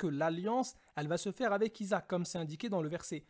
que l'alliance, elle va se faire avec Isaac, comme c'est indiqué dans le verset